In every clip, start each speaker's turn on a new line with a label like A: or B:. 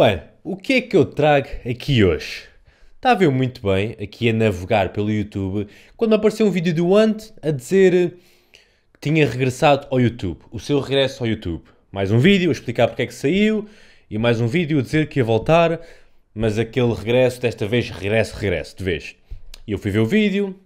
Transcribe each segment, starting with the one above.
A: Bem, o que é que eu trago aqui hoje? Estava eu muito bem aqui a navegar pelo YouTube quando apareceu um vídeo do Ant a dizer que tinha regressado ao YouTube, o seu regresso ao YouTube. Mais um vídeo a explicar porque é que saiu e mais um vídeo a dizer que ia voltar, mas aquele regresso, desta vez regresso, regresso, de vez. E eu fui ver o vídeo,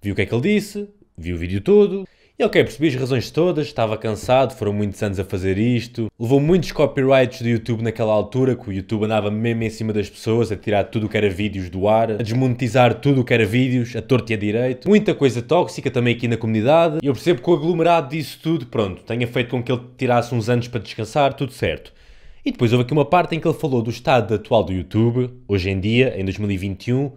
A: vi o que é que ele disse, vi o vídeo todo e ok, percebi as razões todas, estava cansado, foram muitos anos a fazer isto, levou muitos copyrights do YouTube naquela altura, que o YouTube andava mesmo em cima das pessoas, a tirar tudo o que era vídeos do ar, a desmonetizar tudo o que era vídeos, a torto e a direito, muita coisa tóxica também aqui na comunidade, eu percebo que o aglomerado disso tudo, pronto, tenha feito com que ele tirasse uns anos para descansar, tudo certo. E depois houve aqui uma parte em que ele falou do estado atual do YouTube, hoje em dia, em 2021,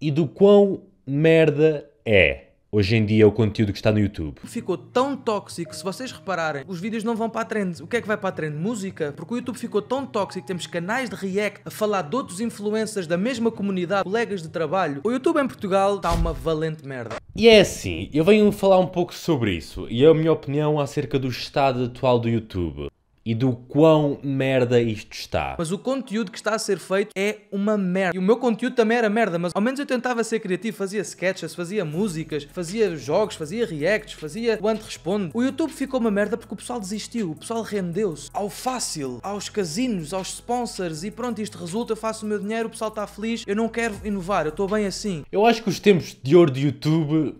A: e
B: do quão merda
A: é hoje em dia o conteúdo que está no YouTube.
B: Ficou tão tóxico, se vocês repararem, os vídeos não vão para a trend. O que é que vai para a trend? Música? Porque o YouTube ficou tão tóxico, temos canais de react a falar de outros influencers da mesma comunidade, colegas de trabalho. O YouTube em Portugal está uma valente merda.
A: E é assim, eu venho falar um pouco sobre isso e é a minha opinião acerca do estado atual do YouTube e do quão merda isto
B: está. Mas o conteúdo que está a ser feito é uma merda. E o meu conteúdo também era merda, mas ao menos eu tentava ser criativo, fazia sketches, fazia músicas, fazia jogos, fazia reacts, fazia o Responde. O YouTube ficou uma merda porque o pessoal desistiu, o pessoal rendeu-se ao fácil, aos casinos, aos sponsors e pronto, isto resulta, eu faço o meu dinheiro, o pessoal está feliz, eu não quero inovar, eu estou bem assim. Eu acho que os tempos de ouro do YouTube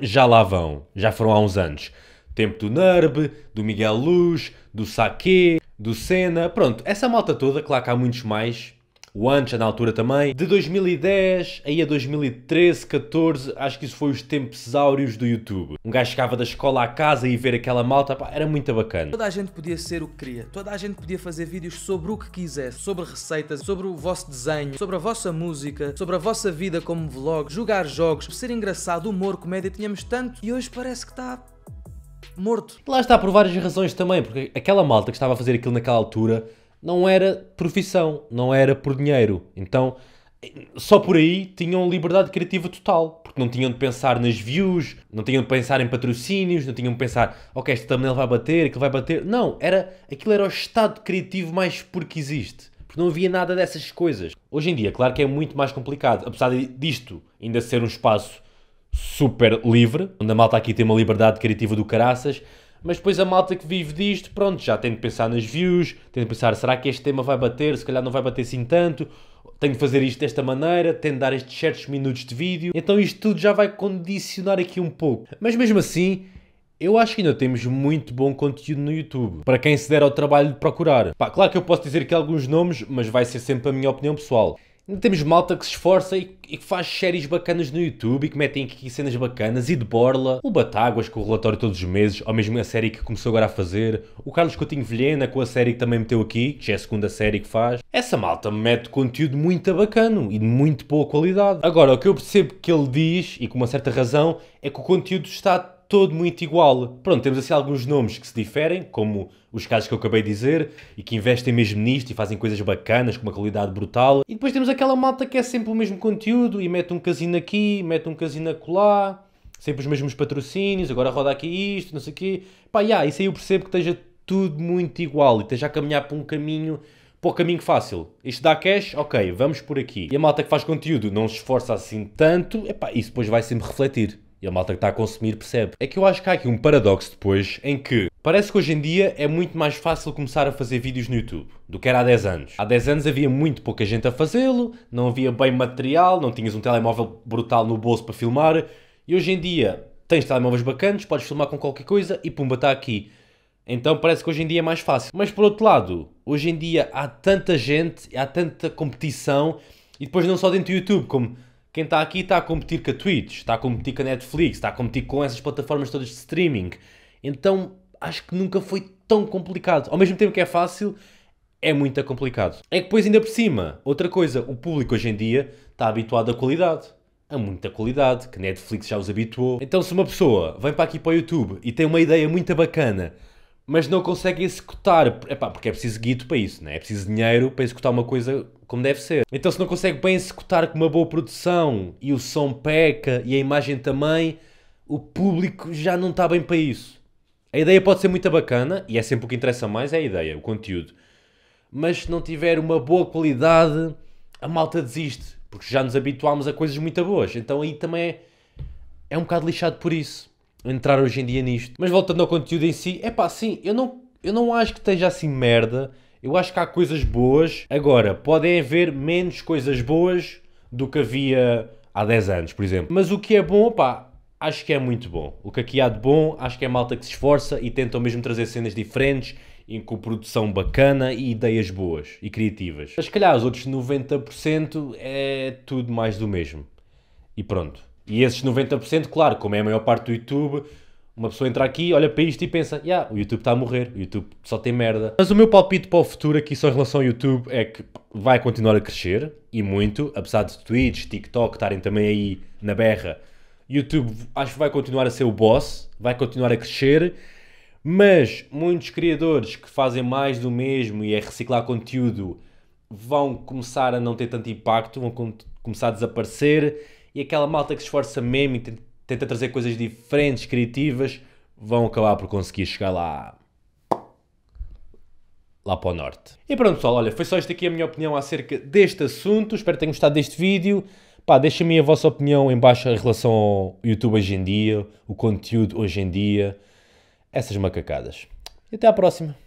A: já lá vão, já foram há uns anos tempo do Nerb, do Miguel Luz, do Saque, do Senna, pronto, essa malta toda, claro que há muitos mais, o Ancha na altura também, de 2010 aí a 2013, 14, acho que isso foi os tempos áureos do YouTube. Um gajo chegava da escola à casa e ver aquela malta, pá, era muito bacana. Toda
B: a gente podia ser o que queria, toda a gente podia fazer vídeos sobre o que quisesse, sobre receitas, sobre o vosso desenho, sobre a vossa música, sobre a vossa vida como vlog, jogar jogos, ser engraçado, humor, comédia, tínhamos tanto e hoje parece que está morto.
A: Lá está por várias razões também, porque aquela malta que estava a fazer aquilo naquela altura não era profissão, não era por dinheiro. Então, só por aí tinham liberdade criativa total, porque não tinham de pensar nas views, não tinham de pensar em patrocínios, não tinham de pensar, ok, este thumbnail vai bater, aquilo vai bater. Não, era, aquilo era o estado criativo mais puro que existe, porque não havia nada dessas coisas. Hoje em dia, claro que é muito mais complicado, apesar disto ainda ser um espaço super livre, onde a malta aqui tem uma liberdade criativa do caraças, mas depois a malta que vive disto, pronto, já tem de pensar nas views, tem de pensar, será que este tema vai bater? Se calhar não vai bater assim tanto, tenho de fazer isto desta maneira, tenho de dar estes certos minutos de vídeo. Então isto tudo já vai condicionar aqui um pouco. Mas mesmo assim, eu acho que ainda temos muito bom conteúdo no YouTube, para quem se der ao trabalho de procurar. Pá, claro que eu posso dizer aqui alguns nomes, mas vai ser sempre a minha opinião pessoal. Ainda temos malta que se esforça e, que faz séries bacanas no YouTube e que metem aqui cenas bacanas e de borla. O Batáguas com o relatório todos os meses, ou mesmo a série que começou agora a fazer. O Carlos Coutinho Vilhena com a série que também meteu aqui, que já é a segunda série que faz. Essa malta mete conteúdo muito bacano e de muito boa qualidade. Agora, o que eu percebo que ele diz, e com uma certa razão, é que o conteúdo está todo muito igual. Pronto, temos assim alguns nomes que se diferem, como os casos que eu acabei de dizer, e que investem mesmo nisto e fazem coisas bacanas, com uma qualidade brutal. E depois temos aquela malta que é sempre o mesmo conteúdo e mete um casino aqui, mete um casino acolá, sempre os mesmos patrocínios, agora roda aqui isto, não sei o quê. Pá, yeah, isso aí eu percebo que esteja tudo muito igual e esteja a caminhar para um caminho para caminho fácil. Isto dá cash? Ok, vamos por aqui. E a malta que faz conteúdo não se esforça assim tanto, epá, isso depois vai sempre refletir. E a malta que está a consumir percebe. É que eu acho que há aqui um paradoxo depois em que parece que hoje em dia é muito mais fácil começar a fazer vídeos no YouTube do que era há 10 anos. Há 10 anos havia muito pouca gente a fazê-lo, não havia bem material, não tinhas um telemóvel brutal no bolso para filmar. E hoje em dia tens telemóveis bacanas, podes filmar com qualquer coisa e pumba, está aqui. Então parece que hoje em dia é mais fácil. Mas por outro lado, hoje em dia há tanta gente, há tanta competição, e depois não só dentro do YouTube, como quem está aqui está a competir com a Twitch, está a competir com a Netflix, está a competir com essas plataformas todas de streaming. Então acho que nunca foi tão complicado. Ao mesmo tempo que é fácil, é muito complicado. É que depois ainda por cima, outra coisa, o público hoje em dia está habituado à qualidade. A muita qualidade, que Netflix já os habituou. Então se uma pessoa vem para aqui para o YouTube e tem uma ideia muito bacana, mas não consegue executar, epá, porque é preciso guito para isso, né? é preciso dinheiro para executar uma coisa como deve ser. Então, se não consegue bem executar com uma boa produção e o som peca e a imagem também, o público já não está bem para isso. A ideia pode ser muito bacana e é sempre o que interessa mais é a ideia, o conteúdo. Mas se não tiver uma boa qualidade, a malta desiste, porque já nos habituámos a coisas muito boas. Então aí também é, é um bocado lixado por isso, entrar hoje em dia nisto. Mas voltando ao conteúdo em si, é pá, sim, eu não, eu não acho que esteja assim merda eu acho que há coisas boas. Agora, podem haver menos coisas boas do que havia há 10 anos, por exemplo. Mas o que é bom, pá, acho que é muito bom. O que aqui há de bom, acho que é malta que se esforça e tentam mesmo trazer cenas diferentes e com produção bacana e ideias boas e criativas. Mas se calhar os outros 90% é tudo mais do mesmo. E pronto. E esses 90%, claro, como é a maior parte do YouTube, uma pessoa entra aqui, olha para isto e pensa: yeah, o YouTube está a morrer, o YouTube só tem merda. Mas o meu palpite para o futuro aqui só em relação ao YouTube é que vai continuar a crescer e muito, apesar de Twitch, TikTok estarem também aí na berra. YouTube acho que vai continuar a ser o boss, vai continuar a crescer, mas muitos criadores que fazem mais do mesmo e é reciclar conteúdo vão começar a não ter tanto impacto, vão começar a desaparecer e aquela malta que se esforça mesmo e tenta trazer coisas diferentes, criativas, vão acabar por conseguir chegar lá. Lá para o norte. E pronto, pessoal, olha, foi só isto aqui a minha opinião acerca deste assunto. Espero que tenham gostado deste vídeo. Pá, deixa-me a vossa opinião em baixo em relação ao YouTube hoje em dia, o conteúdo hoje em dia, essas macacadas. E até à próxima.